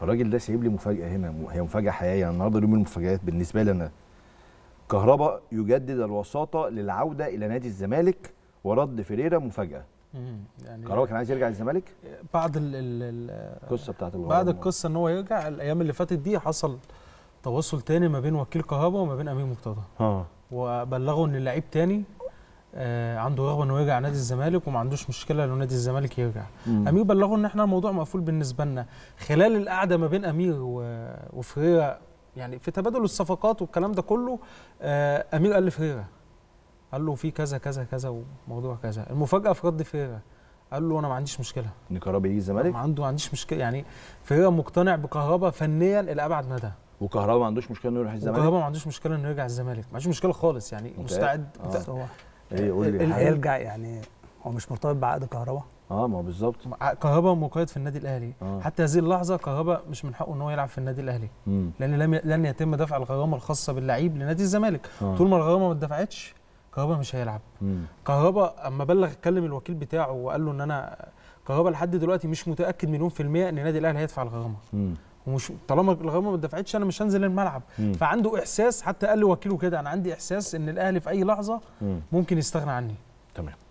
فالراجل ده سايب لي مفاجاه هنا هي مفاجاه حقيقيه يعني النهارده يوم المفاجات بالنسبه لي انا كهربا يجدد الوساطه للعوده الى نادي الزمالك ورد فيريرا مفاجاه يعني كهربا كان عايز يرجع للزمالك بعد القصه بتاعت الغرب بعد القصه ان هو يرجع الايام اللي فاتت دي حصل تواصل تاني ما بين وكيل كهربا وما بين امير مرتضى اه وبلغوا ان لعيب تاني آه، عنده رغبه انه يرجع نادي الزمالك وما عندوش مشكله لو نادي الزمالك يرجع مم. امير بلغه ان احنا الموضوع مقفول بالنسبه لنا خلال القعده ما بين امير وفريرا يعني في تبادل الصفقات والكلام ده كله آه، امير قال لفريرا قال له في كذا كذا كذا وموضوع كذا المفاجاه في رد فريرا قال له انا ما عنديش مشكله ان كهربا يجي الزمالك ما عنده ما عنديش مشكله يعني فريرا مقتنع بكهربا فنيا الى ابعد مدى وكهربا ما عندوش مشكله انه يروح الزمالك كهربا ما عندوش مشكله انه يرجع الزمالك ما عندوش مشكله خالص يعني مستعد آه. ايه آه، قول لي هيرجع يعني هو مش مرتبط بعقد كهربا اه ما بالظبط كهربا مقيد في النادي الاهلي آه. حتى هذه اللحظه كهربا مش من حقه ان هو يلعب في النادي الاهلي مم. لان لم لن يتم دفع الغرامه الخاصه باللعيب لنادي الزمالك آه. طول ما الغرامه ما اتدفعتش كهربا مش هيلعب كهربا اما بلغ كلم الوكيل بتاعه وقال له ان انا كهربا لحد دلوقتي مش متاكد مليون في الميه ان النادي الاهلي هيدفع الغرامه ومش طالما الغيبوبه ما دفعتش انا مش هنزل الملعب مم. فعنده احساس حتى قال لي وكيله كده انا عندي احساس ان الاهلي في اي لحظه مم. ممكن يستغنى عني تمام